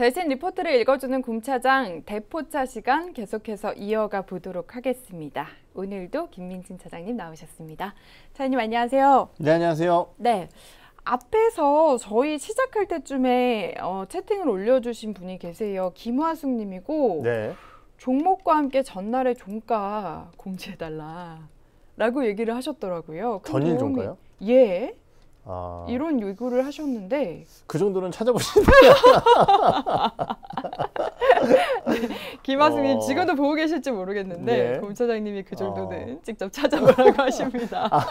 대신 리포트를 읽어주는 곰차장 대포차 시간 계속해서 이어가 보도록 하겠습니다. 오늘도 김민진 차장님 나오셨습니다. 차장님 안녕하세요. 네, 안녕하세요. 네. 앞에서 저희 시작할 때쯤에 어, 채팅을 올려주신 분이 계세요. 김화숙 님이고 네. 종목과 함께 전날의 종가 공지해달라 라고 얘기를 하셨더라고요. 전일 종가요? 예. 아. 이런 요구를 하셨는데 그 정도는 찾아보시면 김하승님 어. 지금도 보고 계실지 모르겠는데 네. 검사장님이 그 정도는 어. 직접 찾아보라고 하십니다. 아,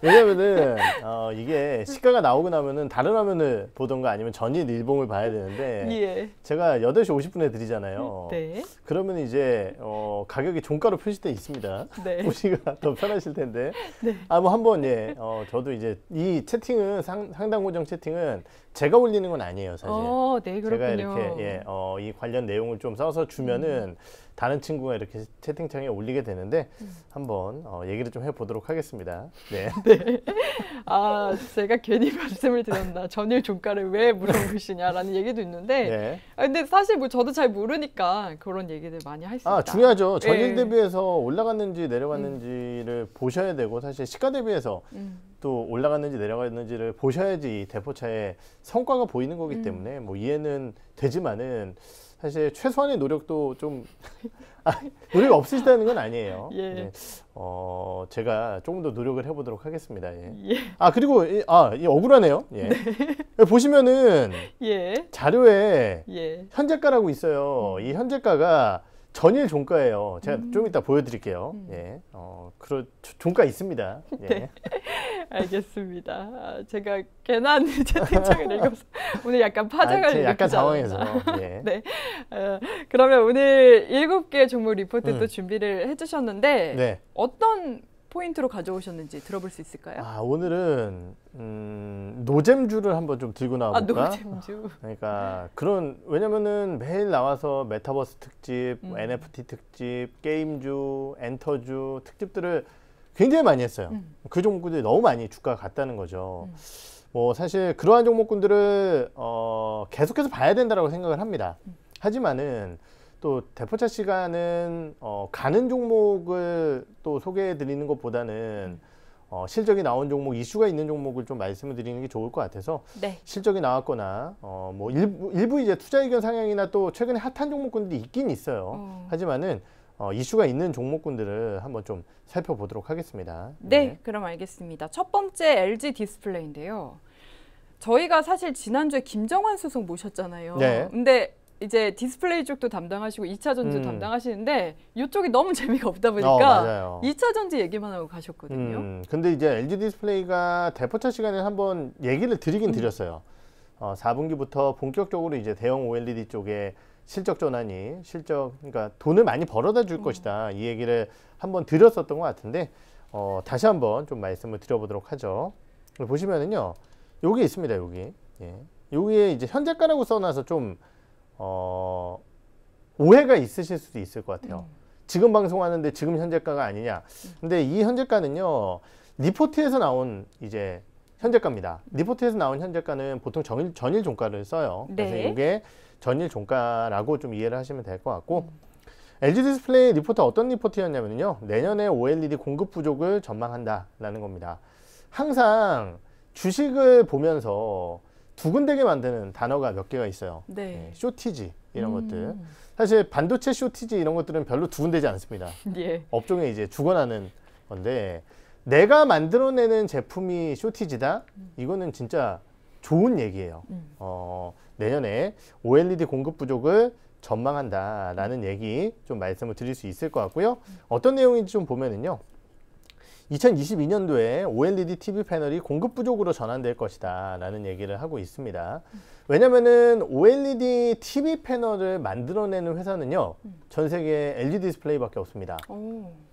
왜냐면은 어, 이게 시가가 나오고 나면은 다른 화면을 보던가 아니면 전인 일봉을 봐야 되는데 예. 제가 8시 50분에 드리잖아요. 네. 그러면 이제 어, 가격이 종가로 표시돼 있습니다. 네. 보시기가 더 편하실 텐데 네. 아뭐 한번 예 어, 저도 이제 이 채팅은 상, 상담 고정 채팅은 제가 올리는 건 아니에요 사실. 어, 네, 제가 그렇군요. 이렇게 예, 어, 이 관련 내용을 좀 써서 주면은 음. 다른 친구가 이렇게 채팅창에 올리게 되는데 음. 한번 어, 얘기를 좀 해보도록 하겠습니다. 네. 네. 아 제가 괜히 말씀을 드렸나 전일 종가를 왜 물어보시냐라는 얘기도 있는데 네. 아, 근데 사실 뭐 저도 잘 모르니까 그런 얘기들 많이 할수 아, 있다. 아 중요하죠. 전일 네. 대비해서 올라갔는지 내려갔는지를 음. 보셔야 되고 사실 시가 대비해서 음. 또 올라갔는지 내려갔는지를 보셔야지 대포차의 성과가 보이는 거기 음. 때문에 뭐 이해는 되지만은 사실 최소한의 노력도 좀 아, 노력 없으시다는 건 아니에요. 예. 네. 어, 제가 조금 더 노력을 해보도록 하겠습니다. 예. 예. 아 그리고 이, 아, 이 억울하네요. 예. 네. 보시면은 예. 자료에 예. 현재가라고 있어요. 음. 이 현재가가 전일 종가예요. 제가 음. 좀 이따 보여드릴게요. 음. 예, 어, 그런 종가 있습니다. 예. 네, 알겠습니다. 아, 제가 괜한 채팅창을 읽어서 오늘 약간 파장을 아, 약간 상황에서. 예. 네. 어, 그러면 오늘 일곱 개 종목 리포트도 음. 준비를 해주셨는데 네. 어떤 포인트로 가져오셨는지 들어볼 수 있을까요? 아, 오늘은 음, 노잼주를 한번 좀 들고 아, 나와볼까? 아, 노잼주. 그러니까 그런 왜냐면은 매일 나와서 메타버스 특집, 음. NFT 특집, 게임주, 엔터주 특집들을 굉장히 많이 했어요. 음. 그 종목들이 너무 많이 주가 갔다는 거죠. 음. 뭐 사실 그러한 종목군들을 어, 계속해서 봐야 된다라고 생각을 합니다. 음. 하지만은 또 대포차 시간은 어, 가는 종목을 또 소개해 드리는 것보다는 어, 실적이 나온 종목, 이슈가 있는 종목을 좀 말씀을 드리는 게 좋을 것 같아서 네. 실적이 나왔거나 어, 뭐 일부, 일부 이제 투자 의견 상향이나 또 최근에 핫한 종목군들이 있긴 있어요. 음. 하지만은 어, 이슈가 있는 종목군들을 한번 좀 살펴보도록 하겠습니다. 네, 네, 그럼 알겠습니다. 첫 번째 LG 디스플레이인데요. 저희가 사실 지난주에 김정환 수석 모셨잖아요. 네. 근데 이제 디스플레이 쪽도 담당하시고 2차 전지 음. 담당하시는데 이쪽이 너무 재미가 없다 어, 보니까 어, 2차 전지 얘기만 하고 가셨거든요. 음, 근데 이제 LG 디스플레이가 대포차 시간에 한번 얘기를 드리긴 음. 드렸어요. 어, 4분기부터 본격적으로 이제 대형 OLED 쪽에 실적 전환이 실적 그러니까 돈을 많이 벌어다 줄 음. 것이다 이 얘기를 한번 드렸었던 것 같은데 어, 다시 한번 좀 말씀을 드려보도록 하죠. 보시면은요 여기 있습니다 여기 예. 여기에 이제 현재가라고 써놔서 좀 어, 오해가 있으실 수도 있을 것 같아요. 음. 지금 방송하는데 지금 현재가가 아니냐. 근데 이 현재가는요, 리포트에서 나온 이제 현재가입니다. 리포트에서 나온 현재가는 보통 정일, 전일 종가를 써요. 네. 그래서 이게 전일 종가라고 좀 이해를 하시면 될 것 같고, 음. LG 디스플레이 리포트 어떤 리포트였냐면요. 내년에 OLED 공급 부족을 전망한다라는 겁니다. 항상 주식을 보면서 두근대게 만드는 단어가 몇 개가 있어요. 네. 예, 쇼티지 이런 음. 것들. 사실 반도체 쇼티지 이런 것들은 별로 두근대지 않습니다. 예. 업종에 이제 죽어나는 건데 내가 만들어내는 제품이 쇼티지다? 음. 이거는 진짜 좋은 얘기예요. 음. 어, 내년에 OLED 공급 부족을 전망한다라는 얘기 좀 말씀을 드릴 수 있을 것 같고요. 음. 어떤 내용인지 좀 보면은요. 2022년도에 OLED TV 패널이 공급 부족으로 전환될 것이다 라는 얘기를 하고 있습니다. 왜냐면은 OLED TV 패널을 만들어내는 회사는요. 음. 전 세계 LG 디스플레이밖에 없습니다.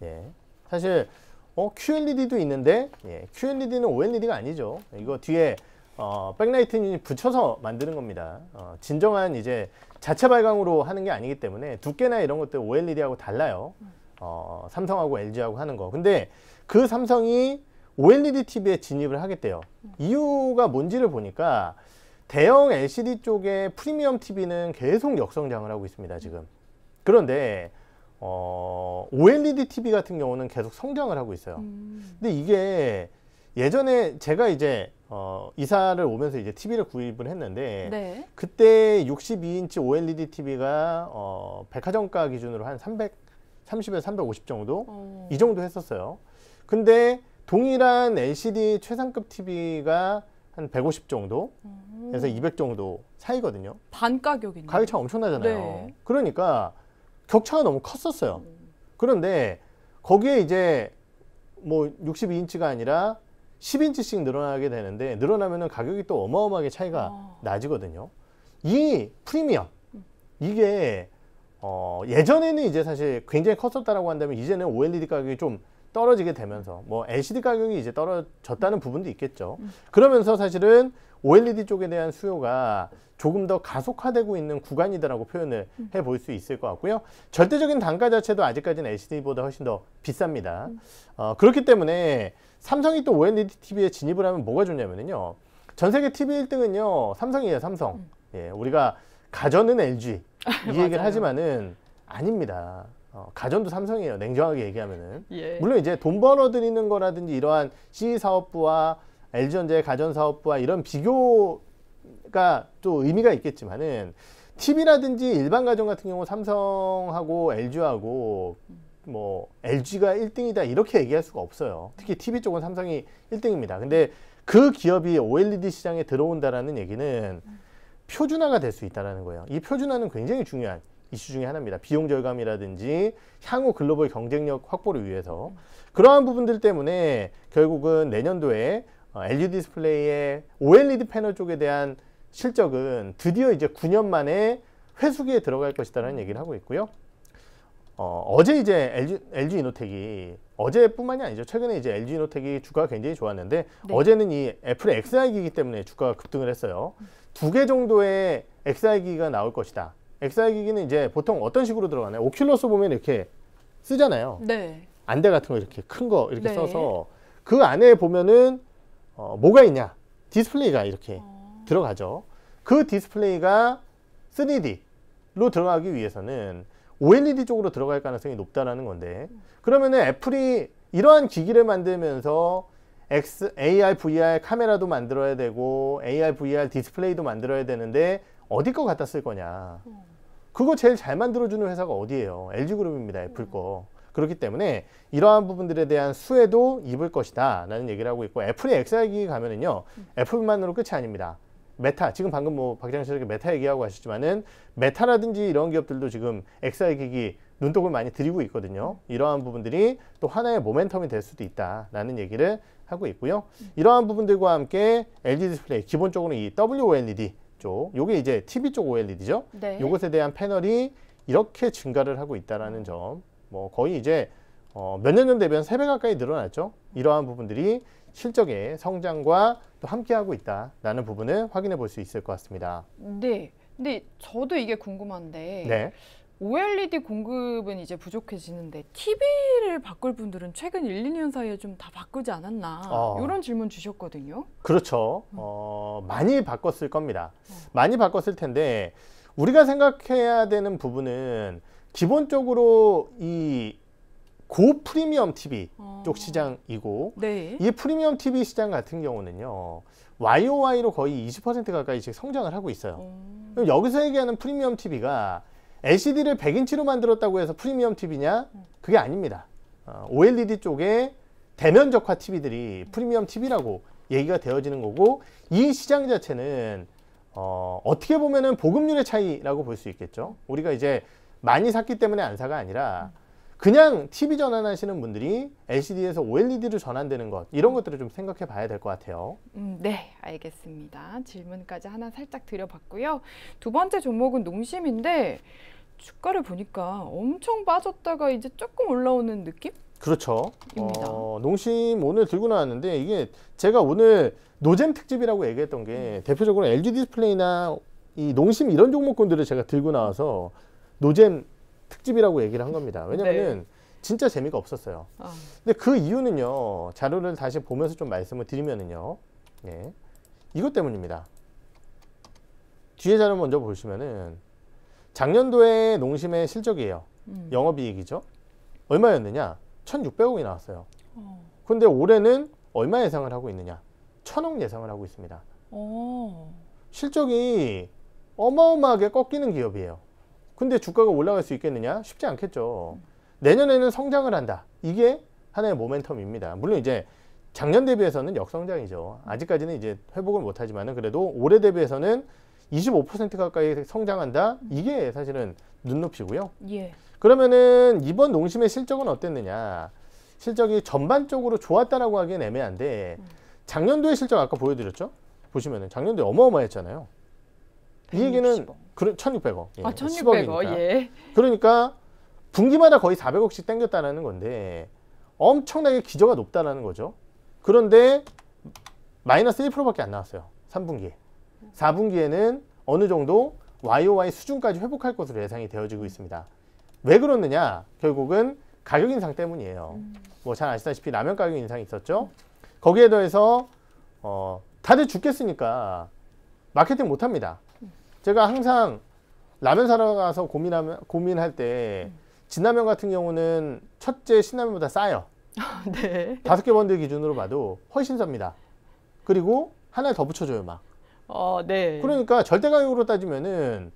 예. 사실 어, QLED도 있는데 예, QLED는 OLED가 아니죠. 이거 뒤에 어, 백라이트닝 붙여서 만드는 겁니다. 어, 진정한 이제 자체 발광으로 하는 게 아니기 때문에 두께나 이런 것들 OLED하고 달라요. 음. 어, 삼성하고 LG하고 하는 거. 근데 그 삼성이 OLED TV에 진입을 하겠대요. 이유가 뭔지를 보니까 대형 LCD 쪽에 프리미엄 TV는 계속 역성장을 하고 있습니다, 지금. 그런데 어, OLED TV 같은 경우는 계속 성장을 하고 있어요. 음. 근데 이게 예전에 제가 이제 어, 이사를 오면서 이제 TV를 구입을 했는데 네. 그때 62인치 OLED TV가 어, 백화점가 기준으로 한 330에서 350 정도 오. 어. 이 정도 했었어요. 근데 동일한 LCD 최상급 TV가 한 150 정도, 그래서 200 정도 차이거든요반 가격이네. 가격 차 엄청나잖아요. 네. 그러니까 격차가 너무 컸었어요. 그런데 거기에 이제 뭐 62인치가 아니라 10인치씩 늘어나게 되는데 늘어나면은 가격이 또 어마어마하게 차이가 아. 나지거든요. 이 프리미엄 이게 어 예전에는 이제 사실 굉장히 컸었다라고 한다면 이제는 OLED 가격이 좀 떨어지게 되면서 뭐 LCD 가격이 이제 떨어졌다는 부분도 있겠죠. 그러면서 사실은 OLED 쪽에 대한 수요가 조금 더 가속화되고 있는 구간이다라고 표현을 음. 해볼 수 있을 것 같고요. 절대적인 단가 자체도 아직까지는 LCD보다 훨씬 더 비쌉니다. 음. 어, 그렇기 때문에 삼성이 또 OLED TV에 진입을 하면 뭐가 좋냐면요. 전 세계 TV 1등은요. 삼성이에요. 삼성. 음. 예, 우리가 가전은 LG 이 얘기를 하지만은 아닙니다. 어, 가전도 삼성이에요. 냉정하게 얘기하면은. 예. 물론 이제 돈 벌어들이는 거라든지 이러한 c 사업부와 LG전자의 가전 사업부와 이런 비교가 또 의미가 있겠지만은 TV라든지 일반 가전 같은 경우 삼성하고 LG하고 뭐 LG가 1등이다 이렇게 얘기할 수가 없어요. 특히 TV 쪽은 삼성이 1등입니다. 근데 그 기업이 OLED 시장에 들어온다라는 얘기는 음. 표준화가 될 수 있다라는 거예요. 이 표준화는 굉장히 중요한 이슈 중의 하나입니다. 비용 절감이라든지 향후 글로벌 경쟁력 확보를 위해서 그러한 부분들 때문에 결국은 내년도에 어, LED 디스플레이의 OLED 패널 쪽에 대한 실적은 드디어 이제 9년 만에 회수기에 들어갈 것이다라는 얘기를 하고 있고요. 어, 제 이제 LG, LG 이노텍이 어제뿐만이 아니죠. 최근에 이제 LG 이노텍이 주가가 굉장히 좋았는데 네. 어제는 이 애플의 XI기이기 때문에 주가가 급등을 했어요. 두 개 정도의 XI기가 나올 것이다. XR 기기는 이제 보통 어떤 식으로 들어가나요? 오큘러스 보면 이렇게 쓰잖아요. 네. 안대 같은 거 이렇게 큰 거 이렇게 네. 써서 그 안에 보면은 어, 뭐가 있냐? 디스플레이가 이렇게 어... 들어가죠. 그 디스플레이가 3D로 들어가기 위해서는 OLED 쪽으로 들어갈 가능성이 높다라는 건데 그러면은 애플이 이러한 기기를 만들면서 X, AR, VR 카메라도 만들어야 되고 AR, VR 디스플레이도 만들어야 되는데 어디 거 갖다 쓸 거냐. 음. 그거 제일 잘 만들어주는 회사가 어디예요? LG그룹입니다. 애플 음. 거. 그렇기 때문에 이러한 부분들에 대한 수혜도 입을 것이다 라는 얘기를 하고 있고 애플의 XR기 기 가면은요 음. 애플만으로 끝이 아닙니다 메타 지금 방금 뭐박장철에게 메타 얘기하고 하셨지만은 메타라든지 이런 기업들도 지금 XR 기기 눈독을 많이 들이고 있거든요 이러한 부분들이 또 하나의 모멘텀이 될 수도 있다라는 얘기를 하고 있고요 이러한 부분들과 함께 LG 디스플레이 기본적으로 이 WOLED 쪽, 요게 이제 TV 쪽 OLED죠. 네. 요것에 대한 패널이 이렇게 증가를 하고 있다라는 점. 뭐 거의 이제 어, 몇년 전 대비한 세 배 가까이 늘어났죠. 이러한 부분들이 실적의 성장과 또 함께하고 있다라는 부분을 확인해 볼 수 있을 것 같습니다. 네. 근데 저도 이게 궁금한데 네. OLED 공급은 이제 부족해지는데 TV를 바꿀 분들은 최근 1, 2년 사이에 좀 다 바꾸지 않았나 어. 이런 질문 주셨거든요. 그렇죠. 음. 어, 많이 바꿨을 겁니다. 어. 많이 바꿨을 텐데 우리가 생각해야 되는 부분은 기본적으로 이 고프리미엄 TV 어... 쪽 시장이고 네. 이 프리미엄 TV 시장 같은 경우는요 YOY로 거의 20% 가까이 지금 성장을 하고 있어요. 음... 그럼 여기서 얘기하는 프리미엄 TV가 LCD를 100인치로 만들었다고 해서 프리미엄 TV냐? 그게 아닙니다. 어, OLED 쪽에 대면적화 TV들이 프리미엄 TV라고 얘기가 되어지는 거고 이 시장 자체는 어, 어떻게 보면은 보급률의 차이라고 볼 수 있겠죠. 우리가 이제 많이 샀기 때문에 안사가 아니라 음. 그냥 TV 전환하시는 분들이 LCD에서 OLED로 전환되는 것 이런 것들을 좀 생각해 봐야 될 것 같아요. 음, 네, 알겠습니다. 질문까지 하나 살짝 드려봤고요. 두 번째 종목은 농심인데 주가를 보니까 엄청 빠졌다가 이제 조금 올라오는 느낌? 그렇죠. 어, 농심 오늘 들고 나왔는데 이게 제가 오늘 노잼 특집이라고 얘기했던 게 음. 대표적으로 LG 디스플레이나 이 농심 이런 종목군들을 제가 들고 나와서 노잼 특집이라고 얘기를 한 겁니다. 왜냐면은 하 네. 진짜 재미가 없었어요. 아. 근데 그 이유는요. 자료를 다시 보면서 좀 말씀을 드리면은요. 예. 이것 때문입니다. 뒤에 자료 먼저 보시면은 작년도에 농심의 실적이에요. 음. 영업이익이죠. 얼마였느냐? 1,600억이 나왔어요. 어. 근데 올해는 얼마 예상을 하고 있느냐? 1,000억 예상을 하고 있습니다. 오. 어. 실적이 어마어마하게 꺾이는 기업이에요. 근데 주가가 올라갈 수 있겠느냐? 쉽지 않겠죠. 내년에는 성장을 한다. 이게 하나의 모멘텀입니다. 물론 이제 작년 대비해서는 역성장이죠. 아직까지는 이제 회복을 못하지만은 그래도 올해 대비해서는 25% 가까이 성장한다. 이게 사실은 눈높이고요. 예. 그러면은 이번 농심의 실적은 어땠느냐? 실적이 전반적으로 좋았다라고 하기엔 애매한데 음. 작년도의 실적 아까 보여드렸죠? 보시면은 작년도에 어마어마했잖아요. 이 얘기는 그런 1,600억. 아, 예. 아, 그 1,600억. 예. 그러니까 분기마다 거의 400억씩 땡겼다는 건데 엄청나게 기저가 높다라는 거죠. 그런데 마이너스 1%밖에 안 나왔어요. 3분기에. 4분기에는 어느 정도 YOY 수준까지 회복할 것으로 예상이 되어지고 있습니다. 왜 그렇느냐? 결국은 가격 인상 때문이에요. 음. 뭐잘 아시다시피 라면 가격 인상이 있었죠. 거기에 더해서 어, 다들 죽겠으니까 마케팅 못합니다. 제가 항상 라면 사러 가서 고민하면 고민할 때 음. 진라면 같은 경우는 첫째 신라면보다 싸요. 네. 다섯 개 번들 기준으로 봐도 훨씬 쌉니다. 그리고 하나 더 붙여줘요 막. 어, 네. 그러니까 절대 가격으로 따지면은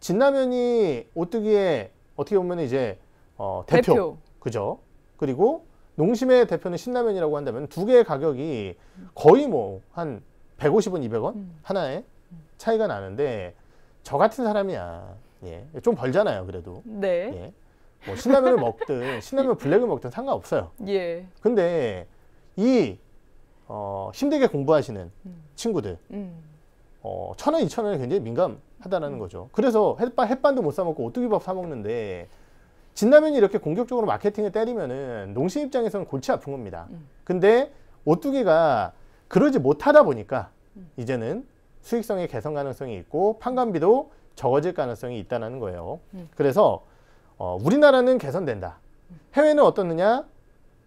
진라면이 오뚜기에 어떻게 보면 이제 어, 대표, 대표, 그죠? 그리고 농심의 대표는 신라면이라고 한다면 두 개의 가격이 거의 뭐 한 150원, 200원 음. 하나에 차이가 나는데 저 같은 사람이야. 예. 좀 벌잖아요, 그래도. 네. 예. 뭐 신라면을 먹든 신라면 블랙을 먹든 상관없어요. 예. 근데 이 어, 힘들게 공부하시는 음. 친구들 음. 어, 천 원, 이천 원에 굉장히 민감하다라는 음. 거죠. 그래서 햇반, 햇반도 못 사 먹고 오뚜기밥 사 먹는데 진라면이 이렇게 공격적으로 마케팅을 때리면은 농심 입장에서는 골치 아픈 겁니다. 음. 근데 오뚜기가 그러지 못하다 보니까 음. 이제는 수익성의 개선 가능성이 있고 판관비도 적어질 가능성이 있다는 거예요. 음. 그래서 어, 우리나라는 개선된다. 해외는 어떻느냐?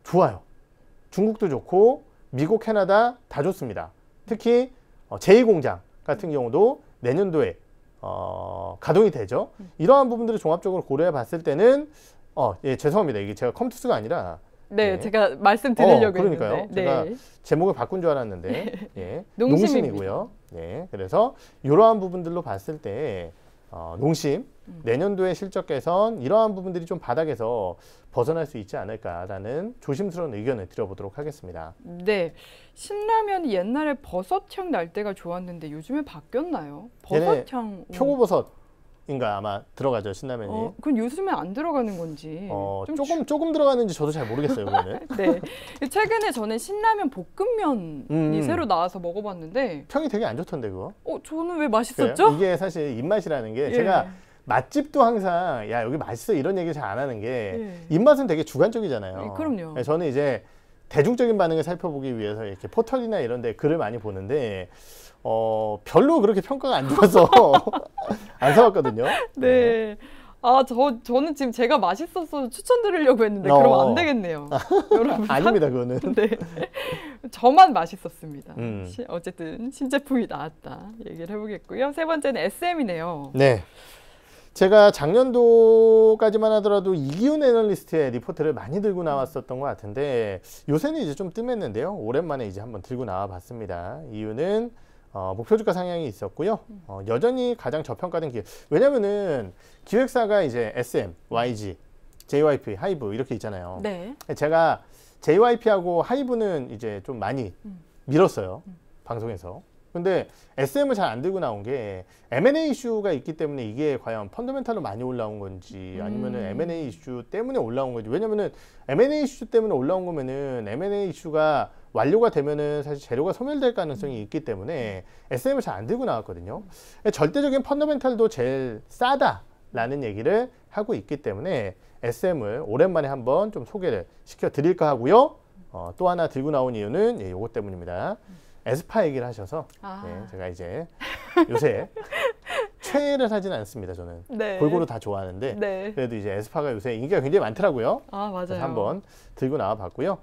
좋아요. 중국도 좋고 미국, 캐나다 다 좋습니다. 특히 어, 제2공장 같은 경우도 내년도에 어, 가동이 되죠. 음. 이러한 부분들을 종합적으로 고려해 봤을 때는 어, 예, 죄송합니다. 이게 제가 컴퓨터가 아니라 네, 네. 제가 말씀드리려고 어, 그러니까요. 했는데. 제가 네. 제목을 바꾼 줄 알았는데 예, 농심이고요. 네, 그래서 이러한 부분들로 봤을 때 어, 농심 음. 내년도의 실적 개선 이러한 부분들이 좀 바닥에서 벗어날 수 있지 않을까라는 조심스러운 의견을 드려보도록 하겠습니다. 네, 신라면이 옛날에 버섯향 날 때가 좋았는데 요즘에 바뀌었나요? 버섯향 평고버섯 인가 아마 들어가죠 신라면이. 어, 그건 요즘에 안 들어가는 건지. 어, 조금 주... 조금 들어가는지 저도 잘 모르겠어요 그거는. 네. 최근에 저는 신라면 볶음면이 음. 음. 새로 나와서 먹어봤는데 평이 되게 안 좋던데 그거. 어 저는 왜 맛있었죠? 그래요? 이게 사실 입맛이라는 게 예. 제가 맛집도 항상 야 여기 맛있어 이런 얘기 잘 안 하는 게 예. 입맛은 되게 주관적이잖아요. 예, 그럼요. 예, 저는 이제 대중적인 반응을 살펴보기 위해서 이렇게 포털이나 이런 데 글을 많이 보는데 어, 별로 그렇게 평가가 안 좋아서 안 사왔거든요. 네. 네. 아, 저, 저는 지금 제가 맛있어서 추천드리려고 했는데, 어. 그럼 안 되겠네요. 여러분. 아닙니다, 그거는. 네. 저만 맛있었습니다. 음. 시, 어쨌든, 신제품이 나왔다. 얘기를 해보겠고요. 세 번째는 SM이네요. 네. 제가 작년도까지만 하더라도 이기훈 애널리스트의 리포트를 많이 들고 나왔었던 것 같은데, 요새는 이제 좀 뜸했는데요. 오랜만에 이제 한번 들고 나와 봤습니다. 이유는 어, 목표 주가 상향이 있었고요. 어, 여전히 가장 저평가된 기업. 왜냐면은 기획사가 이제 SM, YG, JYP, 하이브 이렇게 있잖아요. 네. 제가 JYP하고 하이브는 이제 좀 많이 음. 밀었어요. 음. 방송에서. 근데 SM을 잘 안 들고 나온 게 M&A 이슈가 있기 때문에 이게 과연 펀더멘탈로 많이 올라온 건지 음. 아니면은 음. M&A 이슈 때문에 올라온 건지 왜냐면은 M&A 이슈 때문에 올라온 거면은 M&A 이슈가 완료가 되면은 사실 재료가 소멸될 가능성이 음. 있기 때문에 SM을 잘 안 들고 나왔거든요. 절대적인 펀더멘탈도 제일 싸다라는 얘기를 하고 있기 때문에 SM을 오랜만에 한번 좀 소개를 시켜 드릴까 하고요. 어, 또 하나 들고 나온 이유는 예, 요것 때문입니다. 에스파 얘기를 하셔서 아. 예, 제가 이제 요새 최애를 하는 않습니다. 저는 네. 골고루 다 좋아하는데 네. 그래도 이제 에스파가 요새 인기가 굉장히 많더라고요. 아 맞아요. 한번 들고 나와봤고요.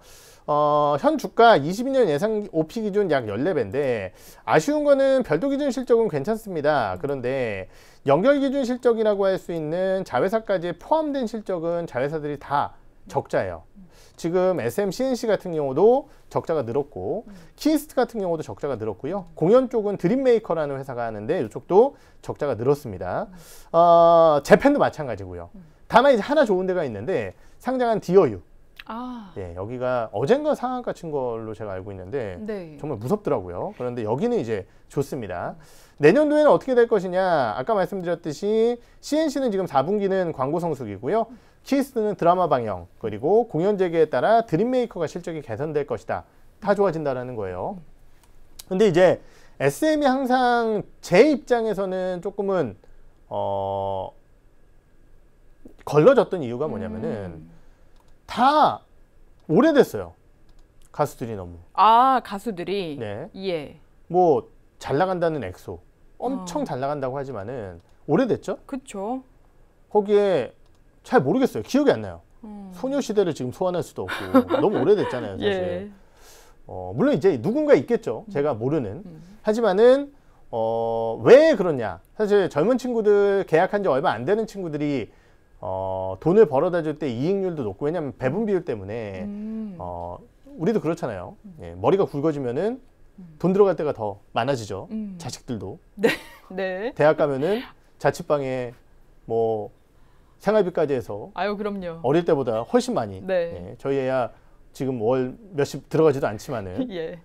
어, 현 주가 22년 예상 오피 기준 약 14배인데 아쉬운 거는 별도 기준 실적은 괜찮습니다. 그런데 연결 기준 실적이라고 할 수 있는 자회사까지 포함된 실적은 자회사들이 다 적자예요. 지금 SM CNC 같은 경우도 적자가 늘었고 음. 키스트 같은 경우도 적자가 늘었고요. 공연 쪽은 드림메이커라는 회사가 하는데 이쪽도 적자가 늘었습니다. 음. 어, 재팬도 마찬가지고요. 음. 다만 이제 하나 좋은 데가 있는데 상장한 디어유. 아. 예, 여기가 어젠가 상한가 친 걸로 제가 알고 있는데 네. 정말 무섭더라고요. 그런데 여기는 이제 좋습니다. 내년도에는 어떻게 될 것이냐? 아까 말씀드렸듯이 CNC는 지금 4분기는 광고 성수기고요 키스는 드라마 방영 그리고 공연 재개에 따라 드림메이커가 실적이 개선될 것이다. 다 좋아진다라는 거예요. 근데 이제 SM이 항상 제 입장에서는 조금은 어 걸러졌던 이유가 뭐냐면은 음. 다 오래됐어요. 가수들이 너무. 아 가수들이. 네. 예. 뭐 잘 나간다는 엑소. 엄청 어. 잘 나간다고 하지만은 오래됐죠. 그렇죠. 거기에 잘 모르겠어요. 기억이 안 나요. 음. 소녀시대를 지금 소환할 수도 없고 너무 오래됐잖아요, 예. 사실. 예. 어, 물론 이제 누군가 있겠죠. 음. 제가 모르는. 음. 하지만은 어, 왜 그러냐? 사실 젊은 친구들 계약한 지 얼마 안 되는 친구들이 어, 돈을 벌어다 줄 때 이익률도 높고 왜냐면 하 배분 비율 때문에 음. 어, 우리도 그렇잖아요. 음. 예, 머리가 굵어지면은 음. 돈 들어갈 때가 더 많아지죠. 음. 자식들도. 네. 네. 대학 가면은 자취방에 뭐 생활비까지 해서 아유 그럼요. 어릴 때보다 훨씬 많이 네. 예, 저희 애야 지금 월 몇십 들어가지도 않지만은 예.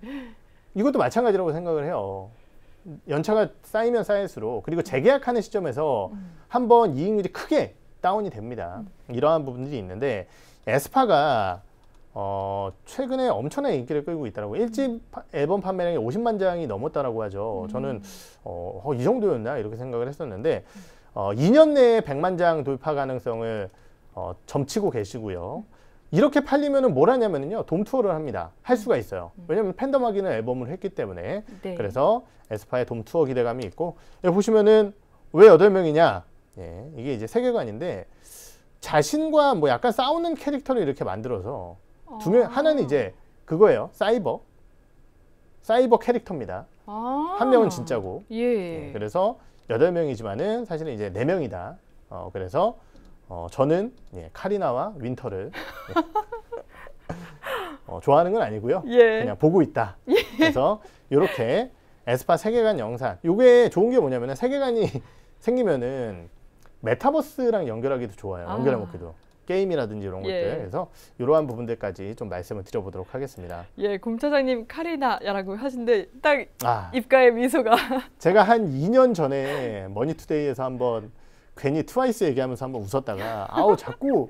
이것도 마찬가지라고 생각을 해요. 연차가 쌓이면 쌓일수록 그리고 재계약하는 시점에서 음. 한번 이익률이 크게 다운이 됩니다. 음. 이러한 부분들이 있는데 에스파가 어, 최근에 엄청난 인기를 끌고 있다라고 음. 일집 앨범 판매량이 50만 장이 넘었다라고 하죠. 저는 음. 어, 어, 이 정도였나 이렇게 생각을 했었는데. 음. 어, 2년 내에 100만 장 돌파 가능성을 어, 점치고 계시고요. 이렇게 팔리면은 뭘 하냐면요 돔 투어를 합니다 할 수가 있어요 음. 왜냐면 하 팬덤 확인을 앨범을 했기 때문에 네. 그래서 에스파의 돔 투어 기대감이 있고 여기 예, 보시면은 왜8 명이냐 예, 이게 이제 세계관인데 자신과 뭐 약간 싸우는 캐릭터를 이렇게 만들어서 두명 아. 하나는 이제 그거예요 사이버 사이버 캐릭터입니다 아한 명은 진짜고 예. 예, 그래서 여덟 명이지만은 사실은 이제 네 명이다. 어, 그래서 어, 저는 예, 카리나와 윈터를 예. 어, 좋아하는 건 아니고요. 예. 그냥 보고 있다. 예. 그래서 이렇게 에스파 세계관 영상. 요게 좋은 게 뭐냐면은 세계관이 생기면은 메타버스랑 연결하기도 좋아요. 연결해 아. 먹기도. 게임이라든지 이런 것들 예. 그래서 이러한 부분들까지 좀 말씀을 드려보도록 하겠습니다. 예, 곰 차장님 카리나라고 하신데 딱 아, 입가에 미소가. 제가 한 2년 전에 머니투데이에서 한번 괜히 트와이스 얘기하면서 한번 웃었다가 아우 자꾸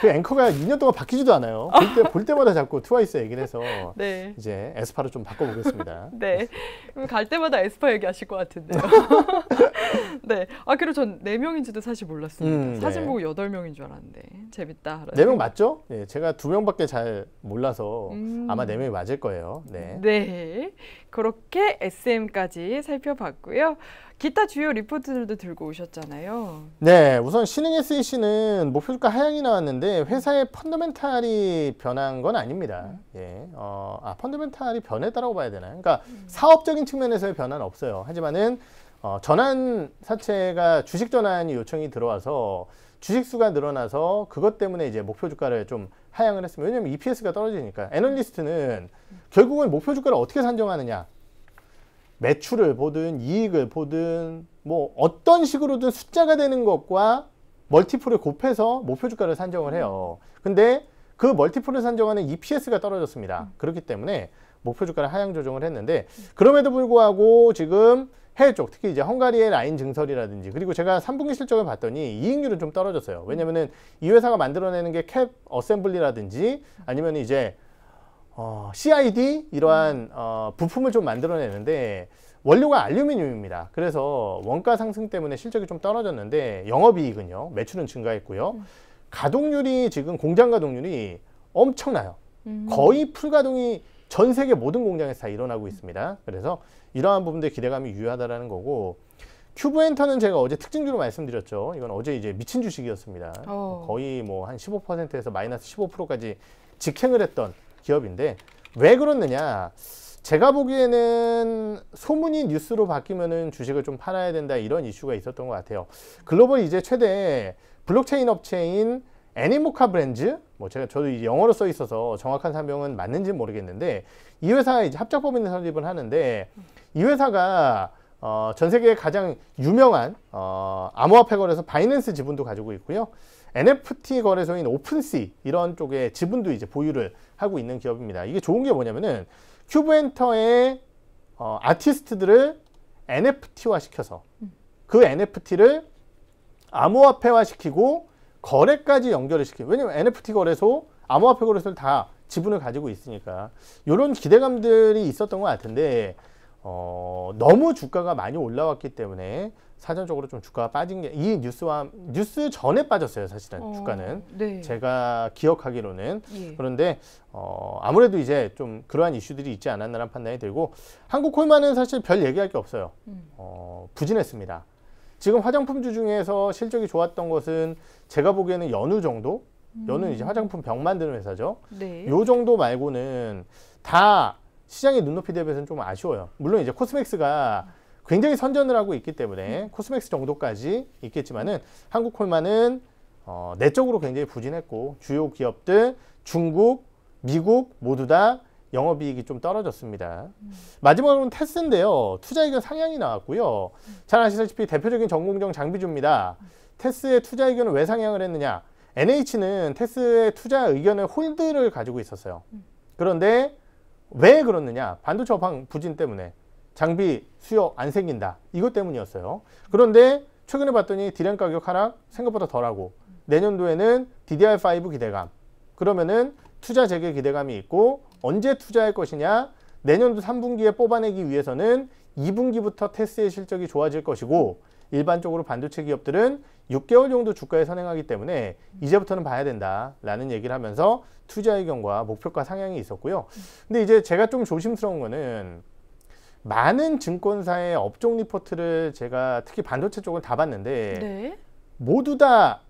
그 앵커가 2년 동안 바뀌지도 않아요. 볼, 때, 볼 때마다 자꾸 트와이스 얘기를 해서 네. 이제 에스파로 좀 바꿔보겠습니다. 네. 갈 때마다 에스파 얘기하실 것 같은데요. 네. 아, 그리고 전 4명인지도 사실 몰랐습니다. 음, 네. 사진 네. 보고 8명인 줄 알았는데. 재밌다. 4명 맞죠? 네. 제가 2명밖에 잘 몰라서 음. 아마 4명이 맞을 거예요. 네. 네. 그렇게 SM까지 살펴봤고요. 기타 주요 리포트들도 들고 오셨잖아요. 네. 우선 신흥 SEC는 목표주가 하향이 나왔는데 변화데 회사의 펀더멘탈이 변한 건 아닙니다. 음. 예, 어, 아 펀더멘탈이 변했다라고 봐야 되나요? 그러니까 음. 사업적인 측면에서의 변화는 없어요. 하지만은 어, 전환 사채가 주식 전환 요청이 들어와서 주식 수가 늘어나서 그것 때문에 이제 목표 주가를 좀 하향을 했습니왜냐면 EPS가 떨어지니까 애널리스트는 음. 결국은 목표 주가를 어떻게 산정하느냐 매출을 보든 이익을 보든 뭐 어떤 식으로든 숫자가 되는 것과 멀티플을 곱해서 목표 주가를 산정을 해요. 근데 그 멀티플을 산정하는 EPS가 떨어졌습니다. 음. 그렇기 때문에 목표 주가를 하향 조정을 했는데 그럼에도 불구하고 지금 해외 쪽 특히 이제 헝가리의 라인 증설이라든지 그리고 제가 3분기 실적을 봤더니 이익률은 좀 떨어졌어요. 왜냐면은 이 회사가 만들어내는 게 캡 어셈블리라든지 아니면 이제 어, CID 이러한 어, 부품을 좀 만들어내는데 원료가 알루미늄입니다. 그래서 원가 상승 때문에 실적이 좀 떨어졌는데 영업이익은요. 매출은 증가했고요. 음. 가동률이 지금 공장 가동률이 엄청나요. 음. 거의 풀가동이 전 세계 모든 공장에서 다 일어나고 있습니다. 그래서 이러한 부분들 기대감이 유효하다는 거고 큐브엔터는 제가 어제 특징주로 말씀드렸죠. 이건 어제 이제 미친 주식이었습니다. 어. 거의 뭐 한 15%에서 마이너스 15%까지 직행을 했던 기업인데 왜 그렇느냐? 제가 보기에는 소문이 뉴스로 바뀌면은 주식을 좀 팔아야 된다 이런 이슈가 있었던 것 같아요. 글로벌 이제 최대 블록체인 업체인 애니모카 브랜즈, 뭐 제가 저도 이제 영어로 써 있어서 정확한 사명은 맞는지 모르겠는데 이회사가 이제 합작법인 설립을 하는데 이 회사가 어, 전 세계 에 가장 유명한 어, 암호화폐 거래소 바이낸스 지분도 가지고 있고요. NFT 거래소인 오픈시 이런 쪽에 지분도 이제 보유를 하고 있는 기업입니다. 이게 좋은 게 뭐냐면은 큐브엔터의 어, 아티스트들을 NFT화 시켜서 음. 그 NFT를 암호화폐화 시키고 거래까지 연결을 시키고 왜냐면 NFT 거래소 암호화폐 거래소를 다 지분을 가지고 있으니까 이런 기대감들이 있었던 것 같은데 어, 너무 주가가 많이 올라왔기 때문에 사전적으로 좀 주가가 빠진 게 이 뉴스와 뉴스 전에 빠졌어요 사실은 어, 주가는 네. 제가 기억하기로는 예. 그런데 어, 아무래도 이제 좀 그러한 이슈들이 있지 않았나라는 판단이 들고 한국콜만은 사실 별 얘기할 게 없어요 음. 어, 부진했습니다 지금 화장품주 중에서 실적이 좋았던 것은 제가 보기에는 연우 정도 음. 연우는 이제 화장품 병 만드는 회사죠 네. 요 정도 말고는 다 시장의 눈높이 대비해서는 좀 아쉬워요 물론 이제 코스맥스가 음. 굉장히 선전을 하고 있기 때문에 코스맥스 정도까지 있겠지만은 한국콜만은 어, 내적으로 굉장히 부진했고 주요 기업들 중국, 미국 모두 다 영업이익이 좀 떨어졌습니다. 음. 마지막으로는 테스인데요. 투자의견 상향이 나왔고요. 음. 잘 아시다시피 대표적인 전공정 장비주입니다. 음. 테스의 투자 의견을 왜 상향을 했느냐. NH는 테스의 투자 의견을 홀드를 가지고 있었어요. 그런데 왜 그렇느냐. 반도체 업황 부진 때문에. 장비 수요 안 생긴다. 이것 때문이었어요. 그런데 최근에 봤더니 디램 가격 하락 생각보다 덜하고 내년도에는 DDR5 기대감 그러면은 투자 재개 기대감이 있고 언제 투자할 것이냐 내년도 3분기에 뽑아내기 위해서는 2분기부터 테스의 트 실적이 좋아질 것이고 일반적으로 반도체 기업들은 6개월 정도 주가에 선행하기 때문에 이제부터는 봐야 된다라는 얘기를 하면서 투자 의견과 목표가 상향이 있었고요. 근데 이제 제가 좀 조심스러운 거는 많은 증권사의 업종 리포트를 제가 특히 반도체 쪽을 다 봤는데 네. 모두 다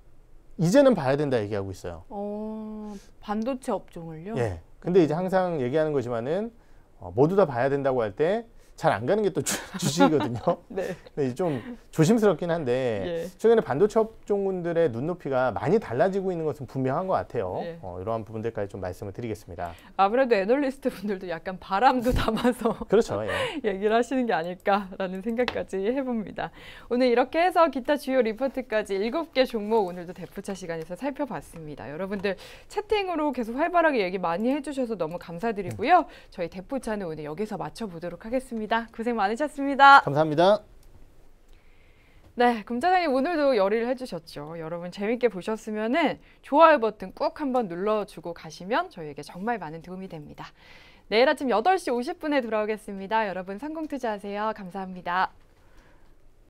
이제는 봐야 된다 얘기하고 있어요. 어, 반도체 업종을요? 예. 근데 이제 항상 얘기하는 거지만은 어, 모두 다 봐야 된다고 할때 잘안 가는 게 또 주식이거든요. 네. 근데 좀 조심스럽긴 한데 예. 최근에 반도체 업종군들의 눈높이가 많이 달라지고 있는 것은 분명한 것 같아요. 예. 어, 이러한 부분들까지 좀 말씀을 드리겠습니다. 아무래도 애널리스트 분들도 약간 바람도 담아서 그렇죠. 예. 얘기를 하시는 게 아닐까라는 생각까지 해봅니다. 오늘 이렇게 해서 기타 주요 리포트까지 일곱 개 종목 오늘도 대포차 시간에서 살펴봤습니다. 여러분들 채팅으로 계속 활발하게 얘기 많이 해주셔서 너무 감사드리고요. 저희 대포차는 오늘 여기서 마쳐보도록 하겠습니다. 감사합니다. 고생 많으셨습니다. 감사합니다. 네, 금자장님 오늘도 열의를 해주셨죠. 여러분 재밌게 보셨으면 좋아요 버튼 꾹 한번 눌러주고 가시면 저희에게 정말 많은 도움이 됩니다. 내일 아침 8시 50분에 돌아오겠습니다. 여러분 성공 투자하세요. 감사합니다.